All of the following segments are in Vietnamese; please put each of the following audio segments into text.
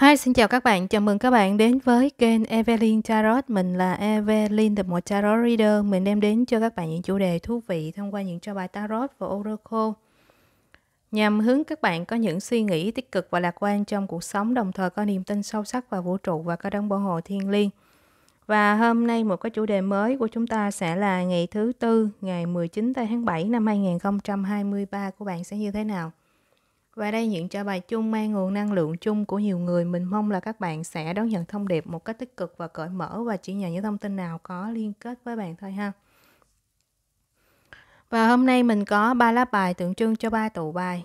Hi, xin chào các bạn. Chào mừng các bạn đến với kênh Evelyn Tarot. Mình là Evelyn, được một tarot reader. Mình đem đến cho các bạn những chủ đề thú vị thông qua những trò bài tarot và oracle nhằm hướng các bạn có những suy nghĩ tích cực và lạc quan trong cuộc sống, đồng thời có niềm tin sâu sắc vào vũ trụ và có đấng bảo hộ thiên liêng. Và hôm nay một cái chủ đề mới của chúng ta sẽ là ngày thứ tư, ngày 19 tháng 7 năm 2023 của bạn sẽ như thế nào? Và đây những trả bài chung mang nguồn năng lượng chung của nhiều người. Mình mong là các bạn sẽ đón nhận thông điệp một cách tích cực và cởi mở và chỉ nhận những thông tin nào có liên kết với bạn thôi ha. Và hôm nay mình có ba lá bài tượng trưng cho ba tụ bài.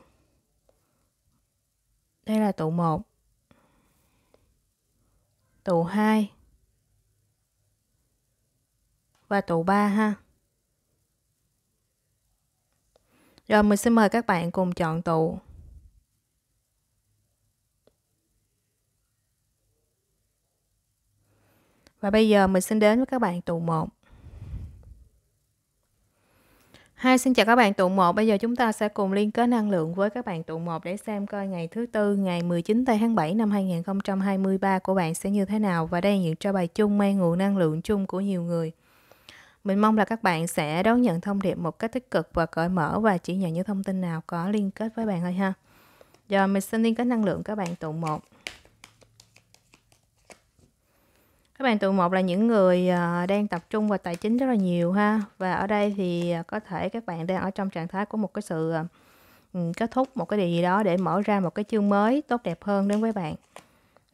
Đây là tụ 1. Tụ 2. Và tụ 3 ha. Rồi mình xin mời các bạn cùng chọn tụ Và bây giờ mình xin đến với các bạn tụ 1. Hai xin chào các bạn tụ 1. Bây giờ chúng ta sẽ cùng liên kết năng lượng với các bạn tụ 1 để xem coi ngày thứ tư ngày 19 tháng 7 năm 2023 của bạn sẽ như thế nào và đây những cho bài chung mang nguồn năng lượng chung của nhiều người. Mình mong là các bạn sẽ đón nhận thông điệp một cách tích cực và cởi mở và chỉ nhận những thông tin nào có liên kết với bạn thôi ha. Giờ mình xin liên kết năng lượng các bạn tụ 1. các bạn tụ một là những người à, đang tập trung vào tài chính rất là nhiều ha và ở đây thì à, có thể các bạn đang ở trong trạng thái của một cái sự à, ừ, kết thúc một cái điều gì đó để mở ra một cái chương mới tốt đẹp hơn đến với bạn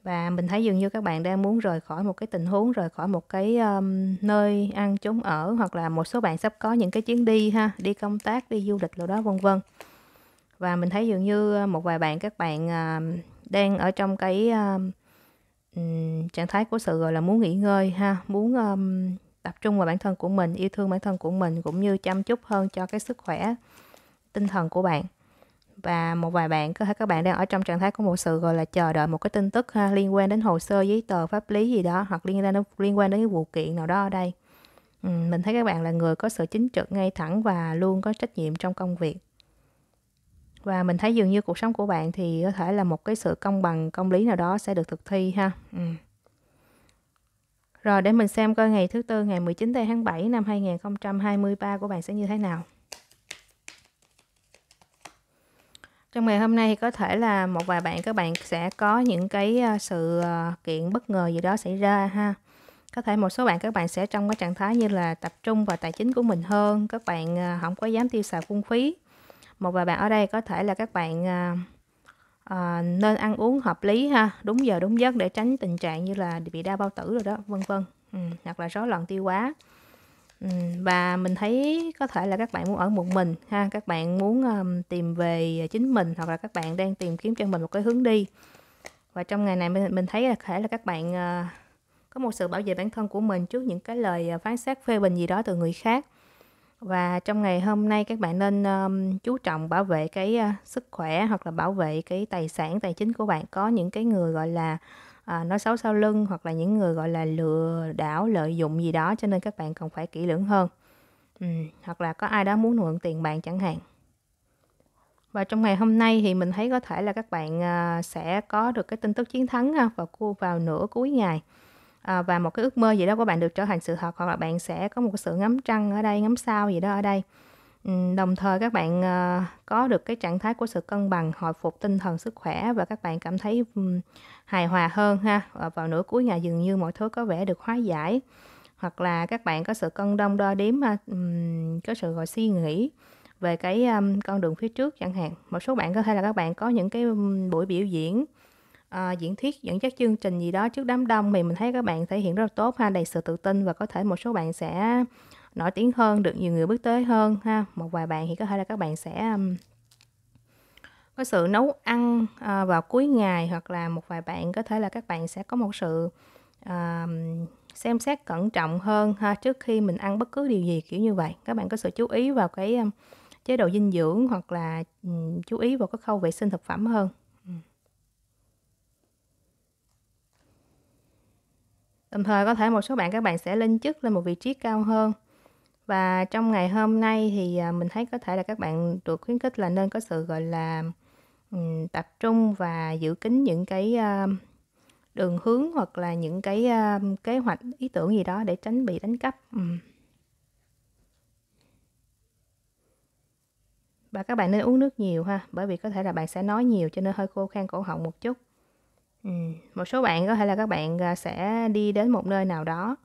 và mình thấy dường như các bạn đang muốn rời khỏi một cái tình huống rời khỏi một cái um, nơi ăn trốn ở hoặc là một số bạn sắp có những cái chuyến đi ha đi công tác đi du lịch rồi đó vân vân và mình thấy dường như một vài bạn các bạn uh, đang ở trong cái uh, trạng thái của sự gọi là muốn nghỉ ngơi ha muốn um, tập trung vào bản thân của mình yêu thương bản thân của mình cũng như chăm chút hơn cho cái sức khỏe tinh thần của bạn và một vài bạn có thể các bạn đang ở trong trạng thái của một sự gọi là chờ đợi một cái tin tức ha, liên quan đến hồ sơ giấy tờ pháp lý gì đó hoặc liên quan đến liên quan đến cái vụ kiện nào đó ở đây ừ, mình thấy các bạn là người có sự chính trực ngay thẳng và luôn có trách nhiệm trong công việc và mình thấy dường như cuộc sống của bạn thì có thể là một cái sự công bằng công lý nào đó sẽ được thực thi ha ừ. rồi để mình xem coi ngày thứ tư ngày 19 tháng 7 năm 2023 của bạn sẽ như thế nào trong ngày hôm nay thì có thể là một vài bạn các bạn sẽ có những cái ờ, sự ờ, kiện bất ngờ gì đó xảy ra ha có thể một số bạn các bạn sẽ trong cái trạng thái như là tập trung vào tài chính của mình hơn các bạn không ờ, có dám tiêu xài phung phí một vài bạn ở đây có thể là các bạn à, à, nên ăn uống hợp lý ha đúng giờ đúng giấc để tránh tình trạng như là bị đau bao tử rồi đó vân vân ừ, hoặc là số lần tiêu quá ừ, và mình thấy có thể là các bạn muốn ở một mình ha các bạn muốn um, tìm về chính mình hoặc là các bạn đang tìm kiếm cho mình một cái hướng đi và trong ngày này mình, mình thấy là thể là các bạn uh, có một sự bảo vệ bản thân của mình trước những cái lời à, phán xét phê bình gì đó từ người khác và trong ngày hôm nay các bạn nên um, chú trọng bảo vệ cái uh, sức khỏe hoặc là bảo vệ cái tài sản tài chính của bạn có những cái người gọi là à, nói xấu sau lưng hoặc là những người gọi là lừa đảo lợi dụng gì đó cho nên các bạn cần phải kỹ lưỡng hơn ừ, hoặc là có ai đó muốn mượn tiền bạn chẳng hạn và trong ngày hôm nay thì mình thấy có thể là các bạn à, sẽ có được cái tin tức chiến thắng ha, à, vào cua vào nửa cuối ngày Ờ, và một cái ước mơ gì đó của bạn được trở thành sự thật hoặc là bạn sẽ có một cái sự ngắm trăng ở đây ngắm sao gì đó ở đây đồng thời các bạn ờ, có được cái trạng thái của sự cân bằng hồi phục tinh thần sức khỏe và các bạn cảm thấy hài hòa hơn ha vào nửa cuối ngày dường như mọi thứ có vẻ được hóa giải hoặc là các bạn có sự cân đông đo đếm có sự gọi suy nghĩ về cái con đường phía trước chẳng hạn một số bạn có thể là các bạn có những cái buổi biểu diễn à, diễn thuyết dẫn dắt chương trình gì đó trước đám đông thì mình thấy các bạn thể hiện rất là tốt ha đầy sự tự tin và có thể một số bạn sẽ nổi tiếng hơn được nhiều người biết tới hơn ha một vài bạn thì có thể là các bạn sẽ um, có sự nấu ăn à, vào cuối ngày hoặc là một vài bạn có thể là các bạn sẽ có một sự à, xem xét cẩn trọng hơn ha trước khi mình ăn bất cứ điều gì kiểu như vậy các bạn có sự chú ý vào cái um, chế độ dinh dưỡng hoặc là um, chú ý vào cái khâu vệ sinh thực phẩm hơn Đồng thời có thể một số bạn các bạn sẽ lên chức lên một vị trí cao hơn. Và trong ngày hôm nay thì à, mình thấy có thể là các bạn được khuyến khích là nên có sự gọi là um, tập trung và giữ kín những cái uh, đường hướng hoặc là những cái uh, kế hoạch ý tưởng gì đó để tránh bị đánh cắp. Um. Và các bạn nên uống nước nhiều ha, bởi vì có thể là bạn sẽ nói nhiều cho nên hơi khô khan cổ họng một chút. Ừ, một số bạn có thể là các bạn, à, sẽ đi đến một nơi nào đó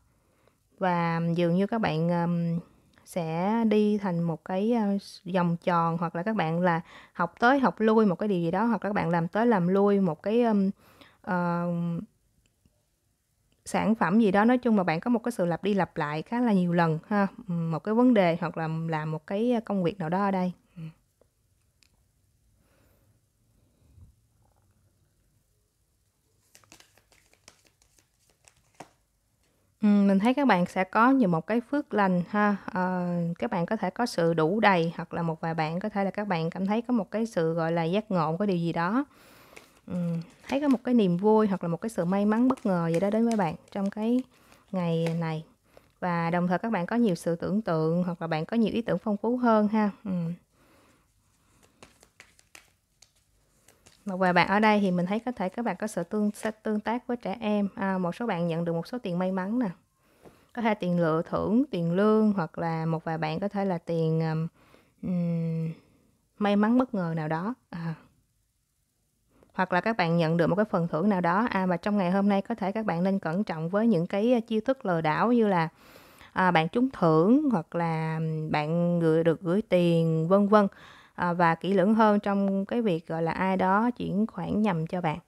và dường như các bạn, ờm, sẽ đi thành một cái, vòng tròn hoặc là các bạn là học tới học lui một cái điều gì đó, hoặc các bạn làm tới làm lui một cái, ưm, ờ sản phẩm gì đó. Nói chung là bạn có một cái sự lặp đi lặp lại khá là nhiều lần ha, một cái vấn đề hoặc là làm một cái, công việc nào đó ở đây. mình thấy các bạn sẽ có nhiều một cái phước lành ha. Ờ, các bạn có thể có sự đủ đầy hoặc là một vài bạn có thể là các bạn cảm thấy có một cái sự, gọi là, giác ngộ, có điều gì đó. Ừm, thấy có một cái niềm vui hoặc là một cái sự may mắn bất ngờ gì đó đến với bạn trong cái ngày này. Và đồng thời các bạn có nhiều sự tưởng tượng hoặc là bạn có nhiều ý tưởng phong phú hơn ha. Ừm. mà và bạn ở đây thì mình thấy có thể các bạn có sự tương tương tác với trẻ em à, một số bạn nhận được một số tiền may mắn nè có thể tiền lựa thưởng tiền lương hoặc là một vài bạn có thể là tiền um, may mắn bất ngờ nào đó à. hoặc là các bạn nhận được một cái phần thưởng nào đó à mà trong ngày hôm nay có thể các bạn nên cẩn trọng với những cái chiêu thức lừa đảo như là à, bạn trúng thưởng hoặc là bạn gửi được gửi tiền vân vân À, và kỹ lưỡng hơn trong cái việc gọi là ai đó chuyển khoản nhầm cho bạn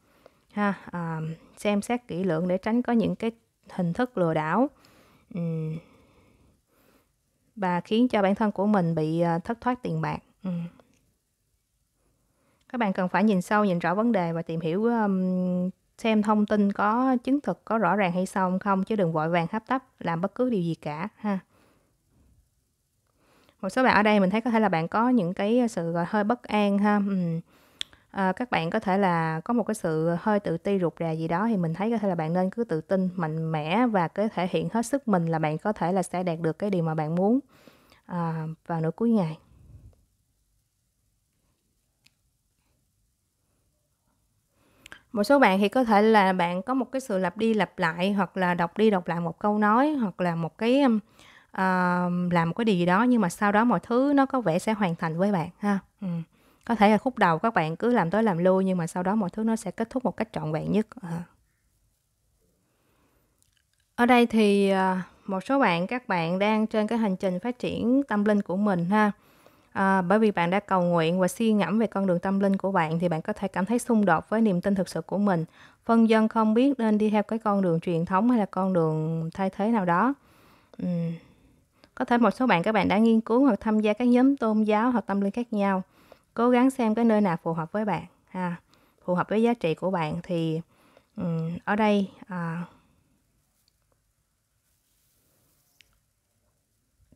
ha à, xem xét kỹ lưỡng để tránh có những cái hình thức lừa đảo và khiến cho bản thân của mình bị à, thất thoát tiền bạc các bạn cần phải nhìn sâu nhìn rõ vấn đề và tìm hiểu xem thông tin có chứng thực có rõ ràng hay không không chứ đừng vội vàng hấp tấp làm bất cứ điều gì cả ha một số bạn ở đây mình thấy có thể là bạn có những cái sự hơi bất an ha ừ. à, các bạn có thể là có một cái sự hơi tự ti rụt rè gì đó thì mình thấy có thể là bạn nên cứ tự tin mạnh mẽ và cứ thể hiện hết sức mình là bạn có thể là sẽ đạt được cái điều mà bạn muốn à, vào nửa cuối ngày một số bạn thì có thể là bạn có một cái sự lặp đi lặp lại hoặc là đọc đi đọc lại một câu nói hoặc là một cái uh, làm một cái điều gì đó nhưng mà sau đó mọi thứ nó có vẻ sẽ hoàn thành với bạn ha ừ. có thể là khúc đầu các bạn cứ làm tới làm lui nhưng mà sau đó mọi thứ nó sẽ kết thúc một cách trọn vẹn nhất à. ở đây thì uh, một số bạn các bạn đang trên cái hành trình phát triển tâm linh của mình ha à, bởi vì bạn đã cầu nguyện và suy ngẫm về con đường tâm linh của bạn thì bạn có thể cảm thấy xung đột với niềm tin thực sự của mình phân dân không biết nên đi theo cái con đường truyền thống hay là con đường thay thế nào đó uhm. Có thể một số bạn các bạn đã nghiên cứu hoặc tham gia các nhóm tôn giáo hoặc tâm linh khác nhau. Cố gắng xem cái nơi nào phù hợp với bạn, ha. phù hợp với giá trị của bạn thì um, ở đây à,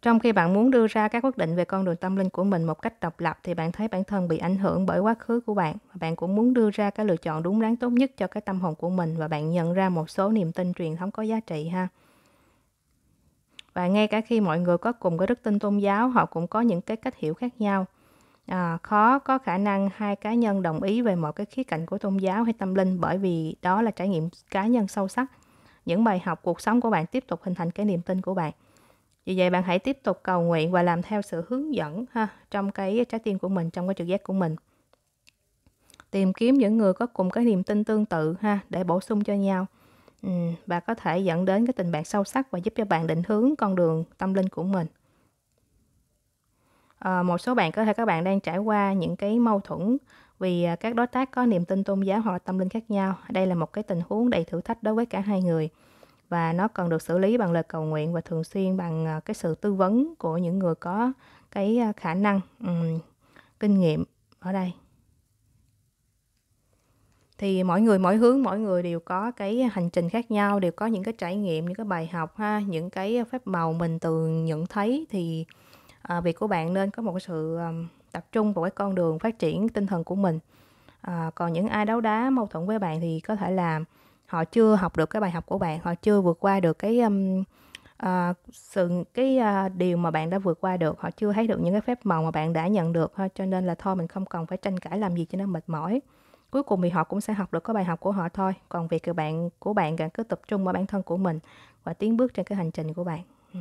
trong khi bạn muốn đưa ra các quyết định về con đường tâm linh của mình một cách độc lập thì bạn thấy bản thân bị ảnh hưởng bởi quá khứ của bạn và bạn cũng muốn đưa ra cái lựa chọn đúng đắn tốt nhất cho cái tâm hồn của mình và bạn nhận ra một số niềm tin truyền thống có giá trị ha và ngay cả khi mọi người có cùng cái đức tin tôn giáo họ cũng có những cái cách hiểu khác nhau à, khó có khả năng hai cá nhân đồng ý về một cái khía cạnh của tôn giáo hay tâm linh bởi vì đó là trải nghiệm cá nhân sâu sắc những bài học cuộc sống của bạn tiếp tục hình thành cái niềm tin của bạn vì vậy bạn hãy tiếp tục cầu nguyện và làm theo sự hướng dẫn ha trong cái trái tim của mình trong cái trực giác của mình tìm kiếm những người có cùng cái niềm tin tương tự ha để bổ sung cho nhau Ừ, và có thể dẫn đến cái tình bạn sâu sắc và giúp cho bạn định hướng con đường tâm linh của mình à, một số bạn có thể các bạn đang trải qua những cái mâu thuẫn vì à, các đối tác có niềm tin tôn giáo hoặc là tâm linh khác nhau đây là một cái tình huống đầy thử thách đối với cả hai người và nó cần được xử lý bằng lời cầu nguyện và thường xuyên bằng à, cái sự tư vấn của những người có cái à, khả năng um, kinh nghiệm ở đây thì mỗi người mỗi hướng mỗi người đều có cái hành trình khác nhau đều có những cái trải nghiệm những cái bài học ha những cái ờ, phép màu mình từ nhận thấy thì à, việc của bạn nên có một sự um, tập trung vào cái con đường phát triển tinh thần của mình à, còn những ai đấu đá mâu thuẫn với bạn thì có thể là họ chưa học được cái bài học của bạn họ chưa vượt qua được cái um, à, sự cái à, điều mà bạn đã vượt qua được họ chưa thấy được những cái phép màu mà bạn đã nhận được ha cho nên là thôi mình không cần phải tranh cãi làm gì cho nó mệt mỏi cuối cùng thì họ cũng sẽ học được cái bài học của họ thôi còn việc của bạn của bạn cần cứ tập trung vào bản thân của mình và tiến bước trên cái hành trình của bạn ừ.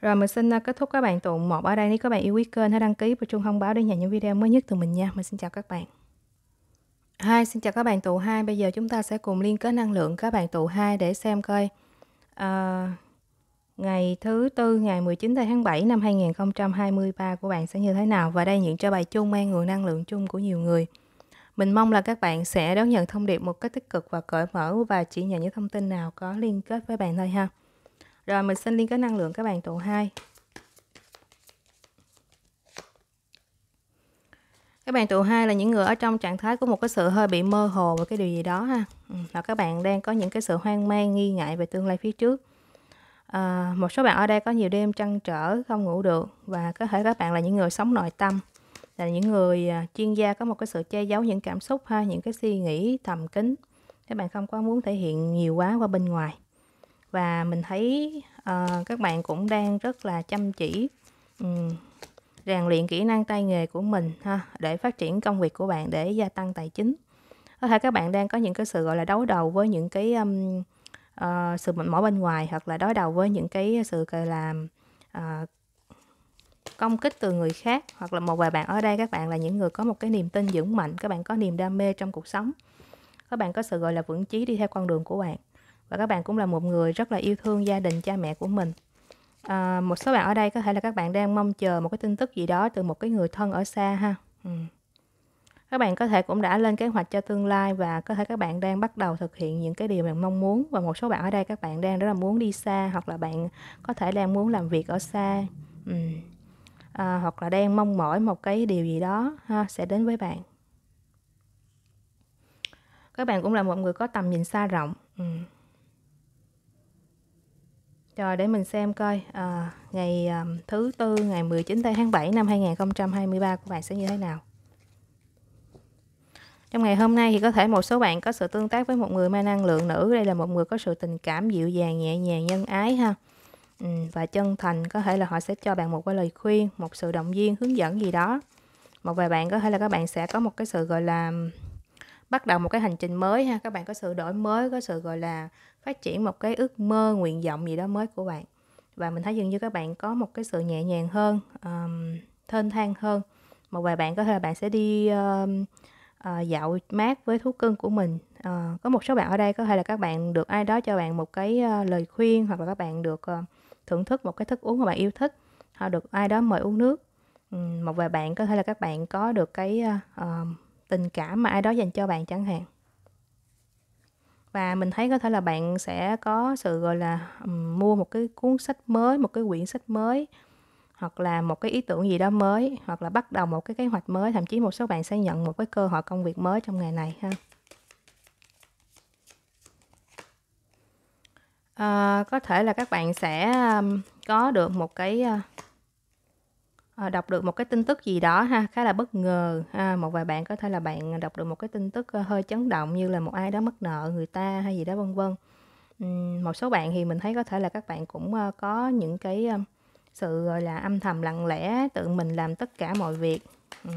Rồi mình xin à, kết thúc các bạn tụng một ở đây. Nếu các bạn yêu quý kênh, hãy đăng ký và chuông thông báo để nhận những video mới nhất từ mình nha. Mình xin chào các bạn. Hai, xin chào các bạn tụ hai. Bây giờ chúng ta sẽ cùng liên kết năng lượng các bạn tụ hai để xem coi uh, ngày thứ tư ngày 19 tháng 7 năm 2023 của bạn sẽ như thế nào và đây những cho bài chung mang nguồn năng lượng chung của nhiều người. Mình mong là các bạn sẽ đón nhận thông điệp một cách tích cực và cởi mở và chỉ nhận những thông tin nào có liên kết với bạn thôi ha. Rồi mình xin liên kết năng lượng các bạn tụ 2. Các bạn tụ hai là những người ở trong trạng thái của một cái sự hơi bị mơ hồ về cái điều gì đó ha. Là ừ, các bạn đang có những cái sự hoang mang, nghi ngại về tương lai phía trước à, một số bạn ở đây có nhiều đêm trăn trở không ngủ được và có thể các bạn là những người sống nội tâm là những người à, chuyên gia có một cái sự che giấu những cảm xúc ha những cái suy nghĩ thầm kín các bạn không có muốn thể hiện nhiều quá qua bên ngoài và mình thấy uh, các bạn cũng đang rất là chăm chỉ um, rèn luyện kỹ năng tay nghề của mình ha để phát triển công việc của bạn để gia tăng tài chính có thể các bạn đang có những cái sự gọi là đấu đầu với những cái um, uh, sự mệt mỏi bên ngoài hoặc là đối đầu với những cái sự làm uh, ờ, công kích từ người khác hoặc là một vài bạn ở đây các bạn là những người có một cái niềm tin vững mạnh các bạn có niềm đam mê trong cuộc sống các bạn có sự gọi là vững chí đi theo con đường của bạn và các bạn cũng là một người rất là yêu thương gia đình cha mẹ của mình à, một số bạn ở đây có thể là các bạn đang mong chờ một cái tin tức gì đó từ một cái người thân ở xa ha ừ các bạn có thể cũng đã lên kế hoạch cho tương lai và có thể các bạn đang bắt đầu thực hiện những cái điều mình mong muốn và một số bạn ở đây các bạn đang rất là muốn đi xa hoặc là bạn có thể đang muốn làm việc ở xa ừ. à, hoặc là đang mong mỏi một cái điều gì đó ha, sẽ đến với bạn các bạn cũng là một người có tầm nhìn xa rộng ừ. Rồi để mình xem coi à, ngày um, thứ tư ngày 19 tháng 7 năm 2023 của bạn sẽ như thế nào trong ngày hôm nay thì có thể một số bạn có sự tương tác với một người mang năng lượng nữ đây là một người có sự tình cảm dịu dàng nhẹ nhàng nhân ái ha ừ, và chân thành có thể là họ sẽ cho bạn một cái lời khuyên một sự động viên hướng dẫn gì đó một vài bạn có thể là các bạn sẽ có một cái sự gọi là bắt đầu một cái hành trình mới ha các bạn có sự đổi mới có sự gọi là phát triển một cái ước mơ nguyện vọng gì đó mới của bạn và mình thấy dường như các bạn có một cái sự nhẹ nhàng hơn um, thênh thang hơn một vài bạn có thể là bạn sẽ đi um, à, dạo mát với thú cưng của mình à, có một số bạn ở đây có thể là các bạn được ai đó cho bạn một cái uh, lời khuyên hoặc là các bạn được uh, thưởng thức một cái thức uống mà bạn yêu thích hoặc được ai đó mời uống nước ừ, một vài bạn có thể là các bạn có được cái uh, tình cảm mà ai đó dành cho bạn chẳng hạn và mình thấy có thể là bạn sẽ có sự gọi là um, mua một cái cuốn sách mới một cái quyển sách mới hoặc là một cái ý tưởng gì đó mới hoặc là bắt đầu một cái kế hoạch mới thậm chí một số bạn sẽ nhận một cái cơ hội công việc mới trong ngày này ha à, có thể là các bạn sẽ um, có được một cái à, à, đọc được một cái tin tức gì đó ha khá là bất ngờ ha. một vài bạn có thể là bạn đọc được một cái tin tức à, hơi chấn động như là một ai đó mất nợ người ta hay gì đó vân vân uhm, một số bạn thì mình thấy có thể là các bạn cũng à, có những cái sự gọi là âm thầm lặng lẽ tự mình làm tất cả mọi việc ừ.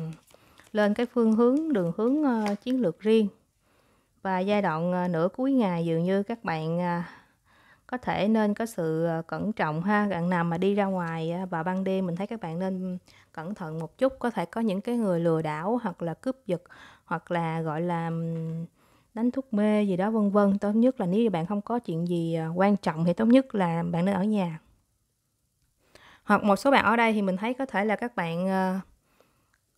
lên cái phương hướng đường hướng uh, chiến lược riêng và giai đoạn uh, nửa cuối ngày dường như các bạn uh, có thể nên có sự cẩn trọng ha bạn nào mà đi ra ngoài và ban đêm mình thấy các bạn nên cẩn thận một chút có thể có những cái người lừa đảo hoặc là cướp giật hoặc là gọi là đánh thuốc mê gì đó vân vân tốt nhất là nếu bạn không có chuyện gì quan trọng thì tốt nhất là bạn nên ở nhà hoặc một số bạn ở đây thì mình thấy có thể là các bạn uh,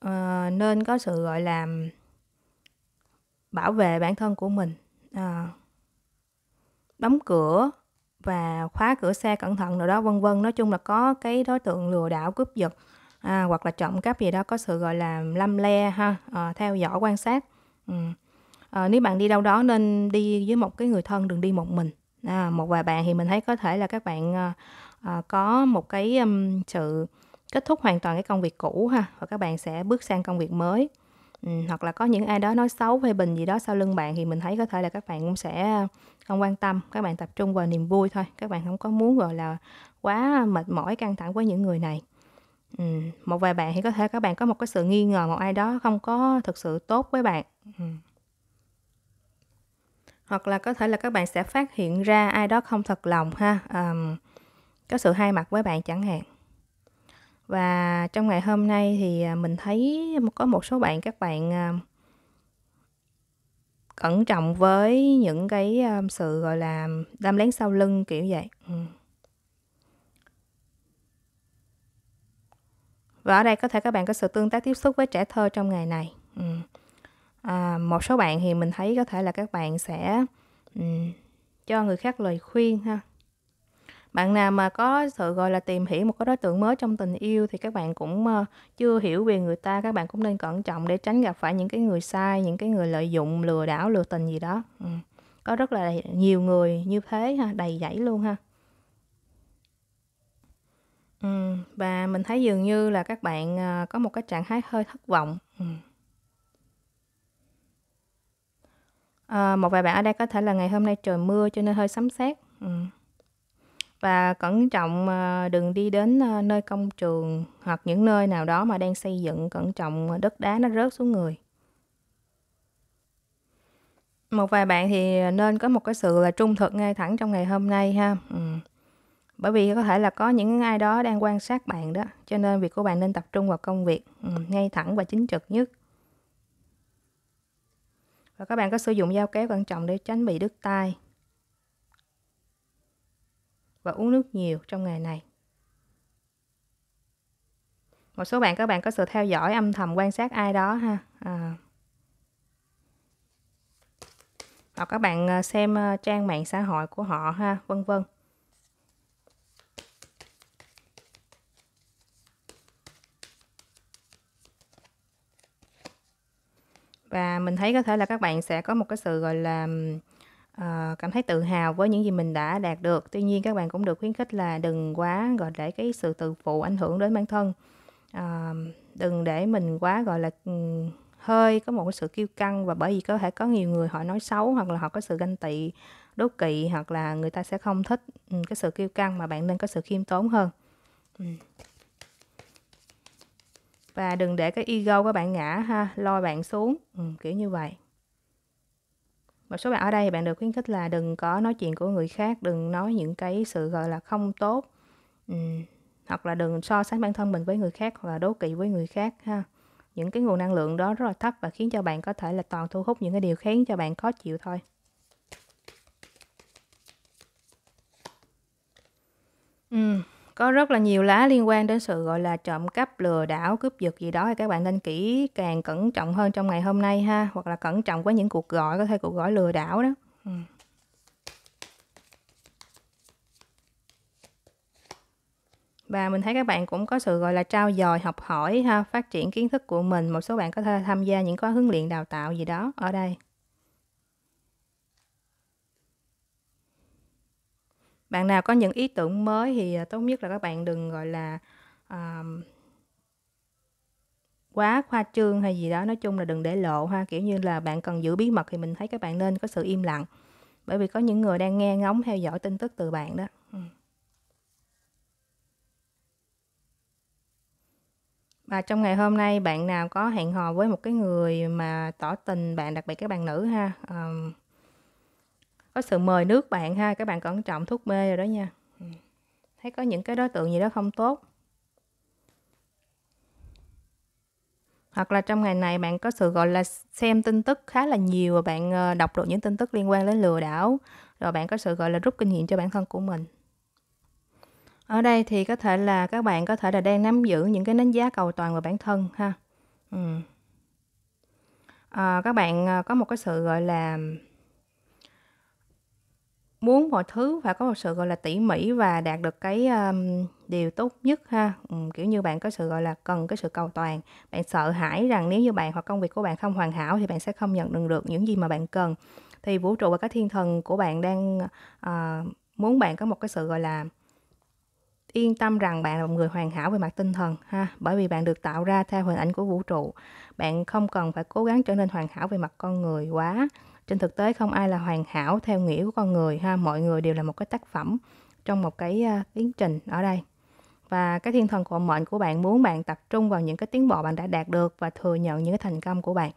uh, nên có sự gọi là bảo vệ bản thân của mình à, đóng cửa và khóa cửa xe cẩn thận rồi đó vân vân nói chung là có cái đối tượng lừa đảo cướp giật à, hoặc là trộm cắp gì đó có sự gọi là lăm le ha à, theo dõi quan sát ừ. à, nếu bạn đi đâu đó nên đi với một cái người thân đừng đi một mình à, một vài bạn thì mình thấy có thể là các bạn Ờ, có một cái um, sự kết thúc hoàn toàn cái công việc cũ ha và các bạn sẽ bước sang công việc mới ừ, hoặc là có những ai đó nói xấu phê bình gì đó sau lưng bạn thì mình thấy có thể là các bạn cũng sẽ à, không quan tâm các bạn tập trung vào niềm vui thôi các bạn không có muốn gọi là quá mệt mỏi căng thẳng với những người này ừ, một vài bạn thì có thể các bạn có một cái sự nghi ngờ một ai đó không có thực sự tốt với bạn ừ. hoặc là có thể là các bạn sẽ phát hiện ra ai đó không thật lòng ha um, có sự hai mặt với bạn chẳng hạn và trong ngày hôm nay thì à, mình thấy có một số bạn các bạn à, cẩn trọng với những cái à, sự gọi là đâm lén sau lưng kiểu vậy ừ. và ở đây có thể các bạn có sự tương tác tiếp xúc với trẻ thơ trong ngày này ừ. à, một số bạn thì mình thấy có thể là các bạn sẽ um, cho người khác lời khuyên ha bạn nào mà có sự gọi là tìm hiểu một cái đối tượng mới trong tình yêu thì các bạn cũng ờ, chưa hiểu về người ta các bạn cũng nên cẩn trọng để tránh gặp phải những cái người sai những cái người lợi dụng lừa đảo lừa tình gì đó ừ. có rất là nhiều người như thế ha đầy dãy luôn ha ừ, và mình thấy dường như là các bạn ờ, có một cái trạng thái hơi thất vọng à, một vài bạn ở đây có thể là ngày hôm nay trời mưa cho nên hơi sấm sét ừ và cẩn trọng ờ, đừng đi đến ờ, nơi công trường hoặc những nơi nào đó mà đang xây dựng cẩn trọng ờ, đất đá nó rớt xuống người một vài bạn thì nên có một cái sự là trung thực ngay thẳng trong ngày hôm nay ha ừ. bởi vì có thể là có những ai đó đang quan sát bạn đó cho nên việc của bạn nên tập trung vào công việc ừ. ngay thẳng và chính trực nhất và các bạn có sử dụng dao kéo cẩn trọng để tránh bị đứt tay và uống nước nhiều trong ngày này. Một số bạn các bạn có sự theo dõi âm thầm quan sát ai đó ha. À. Hoặc các bạn à, xem à, trang mạng xã hội của họ ha, vân vân. và mình thấy có thể là các bạn sẽ có một cái sự gọi là uh, cảm thấy tự hào với những gì mình đã đạt được tuy nhiên các bạn cũng được khuyến khích là đừng quá gọi để cái sự tự phụ ảnh hưởng đến bản thân uh, đừng để mình quá gọi là ừ, hơi có một cái sự kiêu căng và bởi vì có thể có nhiều người họ nói xấu hoặc là họ có sự ganh tị đố kỵ hoặc là người ta sẽ không thích ừ, cái sự kiêu căng mà bạn nên có sự khiêm tốn hơn ừ. và đừng để cái ego của bạn ngã ha lo bạn xuống kiểu như vậy một số bạn ở đây thì bạn được khuyến khích là đừng có nói chuyện của người khác đừng nói những cái sự gọi là không tốt ừ. hoặc là đừng so sánh bản thân mình với người khác hoặc là đố kỵ với người khác ha những cái nguồn năng lượng đó rất là thấp và khiến cho bạn có thể là toàn thu hút những cái điều khiến cho bạn khó chịu thôi ừ có rất là nhiều lá liên quan đến sự gọi là trộm cắp lừa đảo cướp giật gì đó thì các bạn nên kỹ càng cẩn trọng hơn trong ngày hôm nay ha hoặc là cẩn trọng với những cuộc gọi có thể cuộc gọi lừa đảo đó ừ. và mình thấy các bạn cũng có sự gọi là trao dồi học hỏi ha phát triển kiến thức của mình một số bạn có thể tham gia những khóa huấn luyện đào tạo gì đó ở đây bạn nào có những ý tưởng mới thì à, tốt nhất là các bạn đừng gọi là um, quá khoa trương hay gì đó nói chung là đừng để lộ ha kiểu như là bạn cần giữ bí mật thì mình thấy các bạn nên có sự im lặng bởi vì có những người đang nghe ngóng theo dõi tin tức từ bạn đó ừ. và trong ngày hôm nay bạn nào có hẹn hò với một cái người mà tỏ tình bạn đặc biệt các bạn nữ ha um, có sự mời nước bạn ha các bạn cẩn trọng thuốc mê rồi đó nha ừ. thấy có những cái đối tượng gì đó không tốt hoặc là trong ngày này bạn có sự gọi là xem tin tức khá là nhiều và bạn ờ, đọc được những tin tức liên quan đến lừa đảo rồi bạn có sự gọi là rút kinh nghiệm cho bản thân của mình ở đây thì có thể là các bạn có thể là đang nắm giữ những cái đánh giá cầu toàn về bản thân ha ừ. à, các bạn ờ, có một cái sự gọi là muốn mọi thứ phải có một sự gọi là tỉ mỉ và đạt được cái um, điều tốt nhất ha ừ, kiểu như bạn có sự gọi là cần cái sự cầu toàn bạn sợ hãi rằng nếu như bạn hoặc công việc của bạn không hoàn hảo thì bạn sẽ không nhận được được những gì mà bạn cần thì vũ trụ và các thiên thần của bạn đang uh, muốn bạn có một cái sự gọi là yên tâm rằng bạn là một người hoàn hảo về mặt tinh thần ha bởi vì bạn được tạo ra theo hình ảnh của vũ trụ bạn không cần phải cố gắng trở nên hoàn hảo về mặt con người quá trên thực tế không ai là hoàn hảo theo nghĩa của con người ha mọi người đều là một cái tác phẩm trong một cái uh, tiến trình ở đây và cái thiên thần của mệnh của bạn muốn bạn tập trung vào những cái tiến bộ bạn đã đạt được và thừa nhận những cái thành công của bạn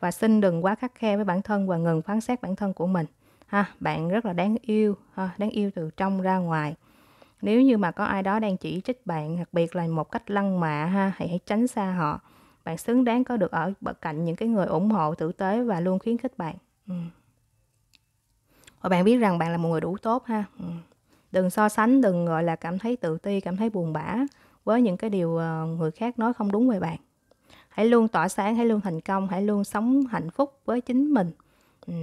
và xin đừng quá khắc khe với bản thân và ngừng phán xét bản thân của mình ha bạn rất là đáng yêu ha đáng yêu từ trong ra ngoài nếu như mà có ai đó đang chỉ trích bạn đặc biệt là một cách lăng mạ ha hãy hãy tránh xa họ bạn xứng đáng có được ở bên cạnh những cái người ủng hộ tử tế và luôn khuyến khích bạn ừ. và bạn biết rằng bạn là một người đủ tốt ha ừ. đừng so sánh đừng gọi là cảm thấy tự ti cảm thấy buồn bã với những cái điều ờ, người khác nói không đúng về bạn hãy luôn tỏa sáng hãy luôn thành công hãy luôn sống hạnh phúc với chính mình ừ.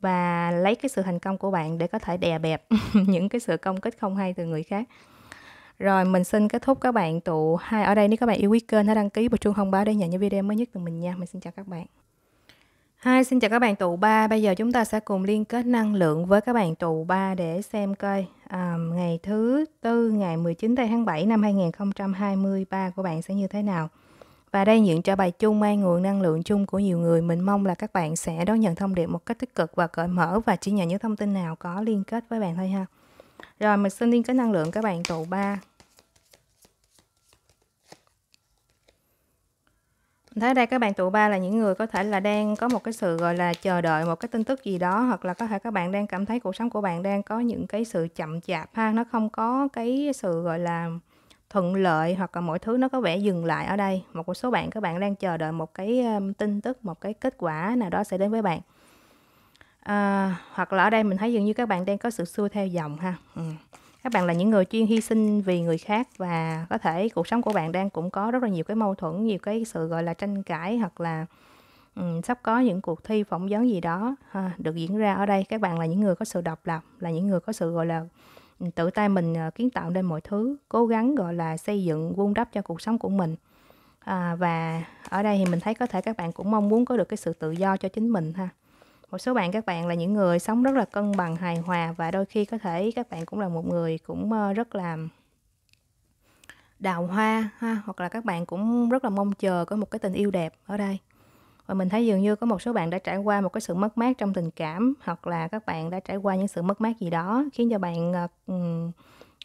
và lấy cái sự thành công của bạn để có thể đè bẹp những cái sự công kích không hay từ người khác rồi mình xin kết thúc các bạn tụ hai ở đây nếu các bạn yêu quý kênh hãy đăng ký và chuông thông báo để nhận những video mới nhất từ mình nha mình xin chào các bạn Hi, xin chào các bạn tụ 3 Bây giờ chúng ta sẽ cùng liên kết năng lượng với các bạn tụ 3 để xem coi à, ngày thứ tư ngày 19 tháng 7 năm 2023 của bạn sẽ như thế nào Và đây nhận cho bài chung mang nguồn năng lượng chung của nhiều người Mình mong là các bạn sẽ đón nhận thông điệp một cách tích cực và cởi mở Và chỉ nhận những thông tin nào có liên kết với bạn thôi ha Rồi mình xin liên kết năng lượng các bạn tụ 3 Thế đây các bạn tụ ba là những người có thể là đang có một cái sự gọi là chờ đợi một cái tin tức gì đó hoặc là có thể các bạn đang cảm thấy cuộc sống của bạn đang có những cái sự chậm chạp ha, nó không có cái sự gọi là thuận lợi hoặc là mọi thứ nó có vẻ dừng lại ở đây. Một số bạn các bạn đang chờ đợi một cái tin tức, một cái kết quả nào đó sẽ đến với bạn. À, hoặc là ở đây mình thấy dường như các bạn đang có sự xuôi theo dòng ha. Ừ các bạn là những người chuyên hy sinh vì người khác và có thể cuộc sống của bạn đang cũng có rất là nhiều cái mâu thuẫn nhiều cái sự gọi là tranh cãi hoặc là um, sắp có những cuộc thi phỏng vấn gì đó ha, được diễn ra ở đây các bạn là những người có sự độc lập là những người có sự gọi là tự tay mình ờ, kiến tạo nên mọi thứ cố gắng gọi là xây dựng vun đắp cho cuộc sống của mình à, và ở đây thì mình thấy có thể các bạn cũng mong muốn có được cái sự tự do cho chính mình ha một số bạn các bạn là những người sống rất là cân bằng hài hòa và đôi khi có thể các bạn cũng là một người cũng ờ, rất là đào hoa ha hoặc là các bạn cũng rất là mong chờ có một cái tình yêu đẹp ở đây và mình thấy dường như có một số bạn đã trải qua một cái sự mất mát trong tình cảm hoặc là các bạn đã trải qua những sự mất mát gì đó khiến cho bạn ờ,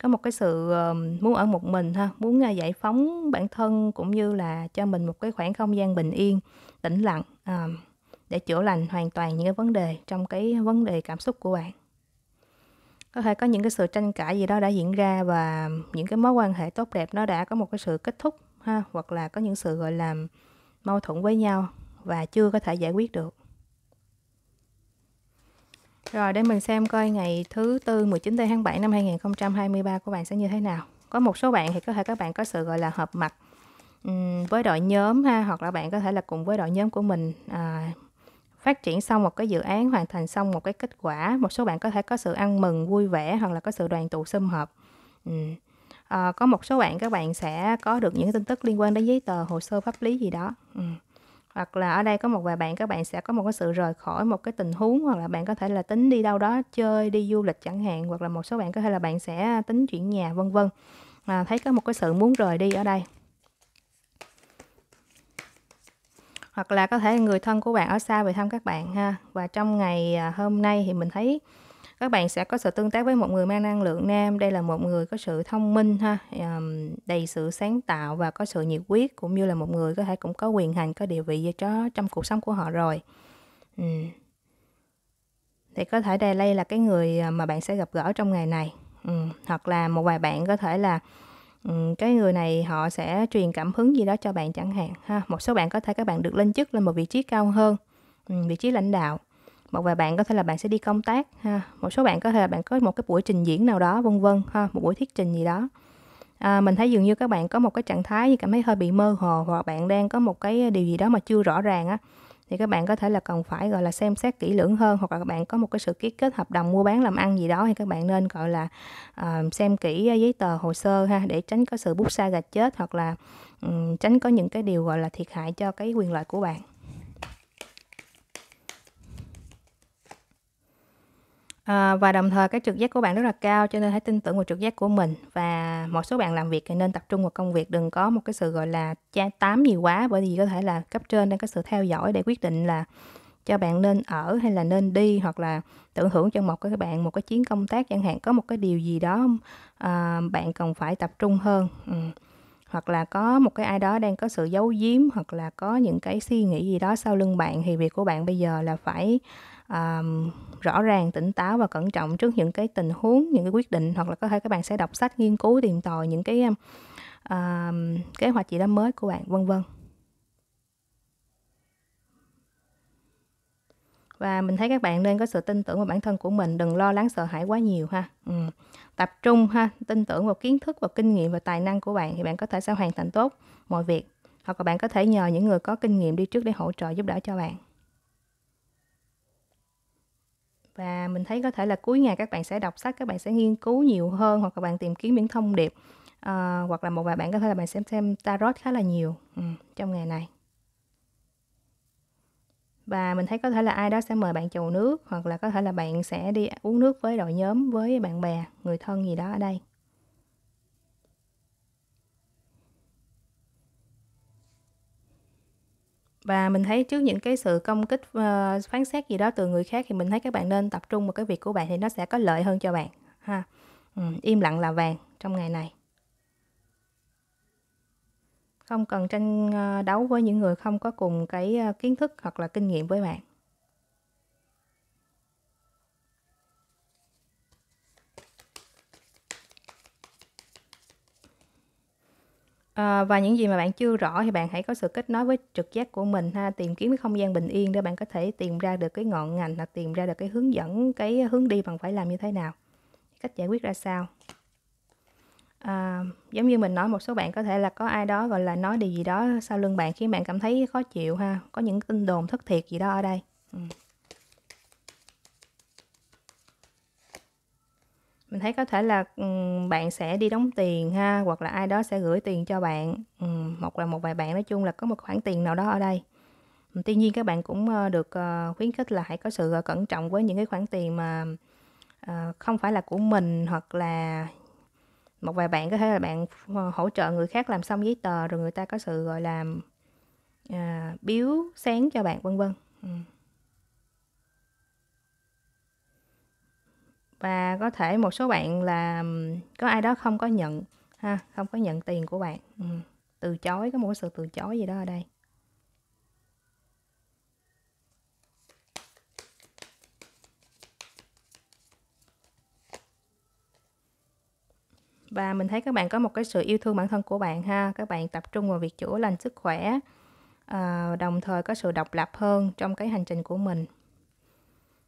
có một cái sự ờ, muốn ở một mình ha muốn giải phóng bản thân cũng như là cho mình một cái khoảng không gian bình yên tĩnh lặng để chữa lành hoàn toàn những cái vấn đề trong cái vấn đề cảm xúc của bạn có thể có những cái sự tranh cãi gì đó đã diễn ra và những cái mối quan hệ tốt đẹp nó đã có một cái sự kết thúc ha hoặc là có những sự gọi là mâu thuẫn với nhau và chưa có thể giải quyết được rồi để mình xem coi ngày thứ tư 19 tháng 7 năm 2023 của bạn sẽ như thế nào có một số bạn thì có thể các bạn có sự gọi là hợp mặt với đội nhóm ha hoặc là bạn có thể là cùng với đội nhóm của mình à, phát triển xong một cái dự án hoàn thành xong một cái kết quả một số bạn có thể có sự ăn mừng vui vẻ hoặc là có sự đoàn tụ sum họp ừ. à, có một số bạn các bạn sẽ có được những tin tức liên quan đến giấy tờ hồ sơ pháp lý gì đó ừ. hoặc là ở đây có một vài bạn các bạn sẽ có một cái sự rời khỏi một cái tình huống hoặc là bạn có thể là tính đi đâu đó chơi đi du lịch chẳng hạn hoặc là một số bạn có thể là bạn sẽ tính chuyển nhà vân vân à, thấy có một cái sự muốn rời đi ở đây hoặc là có thể người thân của bạn ở xa về thăm các bạn ha và trong ngày à, hôm nay thì mình thấy các bạn sẽ có sự tương tác với một người mang năng lượng nam đây là một người có sự thông minh ha à, đầy sự sáng tạo và có sự nhiệt huyết cũng như là một người có thể cũng có quyền hành có địa vị gì đó trong cuộc sống của họ rồi ừ. thì có thể đây đây là cái người à, mà bạn sẽ gặp gỡ trong ngày này ừ. hoặc là một vài bạn có thể là Ừ, cái người này họ sẽ truyền cảm hứng gì đó cho bạn chẳng hạn ha một số bạn có thể các bạn được lên chức lên một vị trí cao hơn ừ, vị trí lãnh đạo một vài bạn có thể là bạn sẽ đi công tác ha một số bạn có thể là bạn có một cái buổi trình diễn nào đó vân vân ha một buổi thuyết trình gì đó à, mình thấy dường như các bạn có một cái trạng thái như cảm thấy hơi bị mơ hồ hoặc bạn đang có một cái điều gì đó mà chưa rõ ràng á thì các bạn có thể là cần phải gọi là xem xét kỹ lưỡng hơn hoặc là các bạn có một cái sự ký kết hợp đồng mua bán làm ăn gì đó thì các bạn nên gọi là uh, xem kỹ ờ, giấy tờ hồ sơ ha để tránh có sự bút xa gạch chết hoặc là um, tránh có những cái điều gọi là thiệt hại cho cái quyền lợi của bạn À, và đồng thời cái trực giác của bạn rất là cao cho nên hãy tin tưởng vào trực giác của mình và một số bạn làm việc thì nên tập trung vào công việc đừng có một cái sự gọi là cha tám gì quá bởi vì có thể là cấp trên đang có sự theo dõi để quyết định là cho bạn nên ở hay là nên đi hoặc là tưởng thưởng cho một cái bạn một cái chuyến công tác chẳng hạn có một cái điều gì đó à, bạn cần phải tập trung hơn ừ hoặc là có một cái ai đó đang có sự giấu giếm hoặc là có những cái suy nghĩ gì đó sau lưng bạn thì việc của bạn bây giờ là phải um, rõ ràng tỉnh táo và cẩn trọng trước những cái tình huống những cái quyết định hoặc là có thể các bạn sẽ đọc sách nghiên cứu tìm tòi những cái um, kế hoạch gì đó mới của bạn vân vân và mình thấy các bạn nên có sự tin tưởng vào bản thân của mình đừng lo lắng sợ hãi quá nhiều ha ừ tập trung ha tin tưởng vào kiến thức và kinh nghiệm và tài năng của bạn thì bạn có thể sẽ hoàn thành tốt mọi việc hoặc là bạn có thể nhờ những người có kinh nghiệm đi trước để hỗ trợ giúp đỡ cho bạn và mình thấy có thể là cuối ngày các bạn sẽ đọc sách các bạn sẽ nghiên cứu nhiều hơn hoặc là bạn tìm kiếm những thông điệp à, hoặc là một vài bạn có thể là bạn xem xem tarot khá là nhiều ừ, trong ngày này và mình thấy có thể là ai đó sẽ mời bạn chầu nước hoặc là có thể là bạn sẽ đi uống nước với đội nhóm với bạn bè người thân gì đó ở đây và mình thấy trước những cái sự công kích uh, phán xét gì đó từ người khác thì mình thấy các bạn nên tập trung vào cái việc của bạn thì nó sẽ có lợi hơn cho bạn ha ừ, im lặng là vàng trong ngày này không cần tranh ờ, đấu với những người không có cùng cái ờ, kiến thức hoặc là kinh nghiệm với bạn À, và những gì mà bạn chưa rõ thì bạn hãy có sự kết nối với trực giác của mình ha tìm kiếm cái không gian bình yên để bạn có thể tìm ra được cái ngọn ngành hoặc tìm ra được cái hướng dẫn cái hướng đi bằng phải làm như thế nào cách giải quyết ra sao à, giống như mình nói một số bạn có thể là có ai đó gọi là nói điều gì đó sau lưng bạn khiến bạn cảm thấy khó chịu ha có những tin đồn thất thiệt gì đó ở đây ừ. mình thấy có thể là um, bạn sẽ đi đóng tiền ha hoặc là ai đó sẽ gửi tiền cho bạn um, ừ, hoặc là một vài bạn nói chung là có một khoản tiền nào đó ở đây ừ, tuy nhiên các bạn cũng ờ, được ờ, khuyến khích là hãy có sự ờ, cẩn trọng với những cái khoản tiền mà không phải là của mình hoặc là một vài bạn có thể là bạn ờ, hỗ trợ người khác làm xong giấy tờ rồi người ta có sự gọi là à, biếu sáng cho bạn vân vân ừ. và có thể một số bạn là có ai đó không có nhận ha không có nhận tiền của bạn ừ. từ chối có một sự từ chối gì đó ở đây và mình thấy các bạn có một cái sự yêu thương bản thân của bạn ha các bạn tập trung vào việc chữa lành sức khỏe à, đồng thời có sự độc lập hơn trong cái hành trình của mình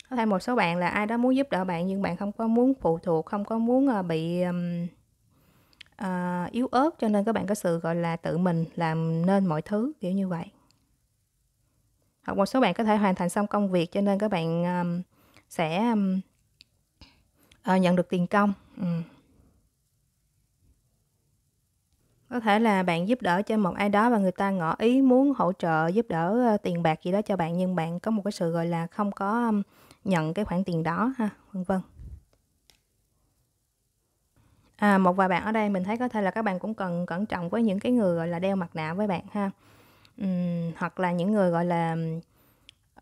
có thể một số bạn là ai đó muốn giúp đỡ bạn nhưng bạn không có muốn phụ thuộc không có muốn ờ, bị um, uh, yếu ớt cho nên các bạn có sự gọi là tự mình làm nên mọi thứ kiểu như vậy hoặc một số bạn có thể hoàn thành xong công việc cho nên các bạn um, sẽ um, uh, nhận được tiền công um. có thể là bạn giúp đỡ cho một ai đó và người ta ngỏ ý muốn hỗ trợ giúp đỡ ờ, tiền bạc gì đó cho bạn nhưng bạn có một cái sự gọi là không có nhận cái khoản tiền đó ha vân vân à, một vài bạn ở đây mình thấy có thể là các bạn cũng cần cẩn trọng với những cái người gọi là đeo mặt nạ với bạn ha uhm, hoặc là những người gọi là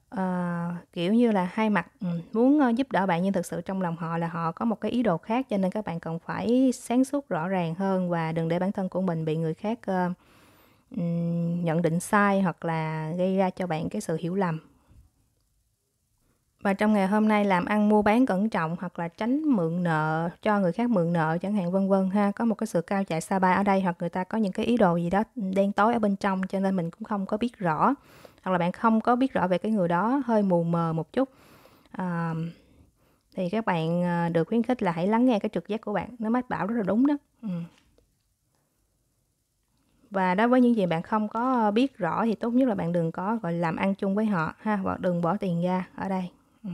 ờ, kiểu như là hai mặt ừm, muốn ờ, giúp đỡ bạn nhưng thực sự trong lòng họ là họ có một cái ý đồ khác, cho nên các bạn cần phải sáng suốt rõ ràng hơn và đừng để bản thân của mình bị người khác, ờ, nhận định sai hoặc là gây ra cho bạn cái sự hiểu lầm và trong ngày hôm nay làm ăn mua bán cẩn trọng hoặc là tránh mượn nợ cho người khác mượn nợ chẳng hạn vân vân ha có một cái sự cao chạy xa bay ở đây hoặc người ta có những cái ý đồ gì đó đen tối ở bên trong cho nên mình cũng không có biết rõ hoặc là bạn không có biết rõ về cái người đó hơi mù mờ một chút à, thì các bạn à, được khuyến khích là hãy lắng nghe cái trực giác của bạn nó mách bảo rất là đúng đó ừ. và đối với những gì bạn không có biết rõ thì tốt nhất là bạn đừng có gọi làm ăn chung với họ ha hoặc đừng bỏ tiền ra ở đây Ừ.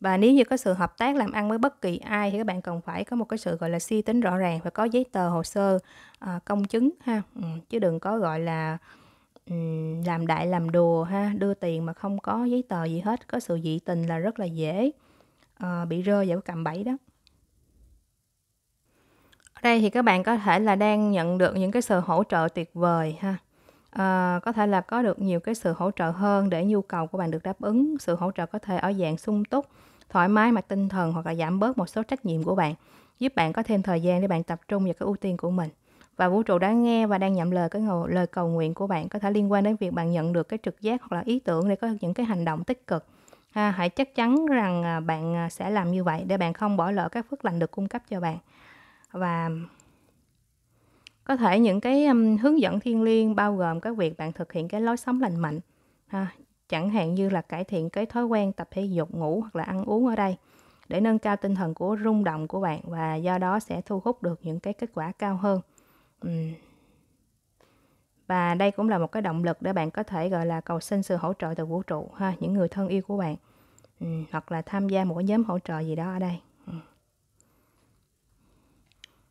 Và nếu như có sự hợp tác làm ăn với bất kỳ ai thì các bạn cần phải có một cái sự gọi là suy tính rõ ràng và có giấy tờ hồ sơ à, công chứng ha, ừ. chứ đừng có gọi là um, làm đại làm đùa ha, đưa tiền mà không có giấy tờ gì hết, có sự dị tình là rất là dễ à, bị rơi vào cạm bẫy đó. Ở đây thì các bạn có thể là đang nhận được những cái sự hỗ trợ tuyệt vời ha à, có thể là có được nhiều cái sự hỗ trợ hơn để nhu cầu của bạn được đáp ứng sự hỗ trợ có thể ở dạng sung túc thoải mái mặt tinh thần hoặc là giảm bớt một số trách nhiệm của bạn giúp bạn có thêm thời gian để bạn tập trung vào cái ưu tiên của mình và vũ trụ đã nghe và đang nhận lời cái ngầu, lời cầu nguyện của bạn có thể liên quan đến việc bạn nhận được cái trực giác hoặc là ý tưởng để có những cái hành động tích cực à, hãy chắc chắn rằng à, bạn à, sẽ làm như vậy để bạn không bỏ lỡ các phước lành được cung cấp cho bạn và có thể những cái um, hướng dẫn thiên liêng bao gồm các việc bạn thực hiện cái lối sống lành mạnh ha, chẳng hạn như là cải thiện cái thói quen tập thể dục ngủ hoặc là ăn uống ở đây để nâng cao tinh thần của rung động của bạn và do đó sẽ thu hút được những cái kết quả cao hơn uhm. và đây cũng là một cái động lực để bạn có thể gọi là cầu xin sự hỗ trợ từ vũ trụ ha những người thân yêu của bạn uhm. hoặc là tham gia một cái nhóm hỗ trợ gì đó ở đây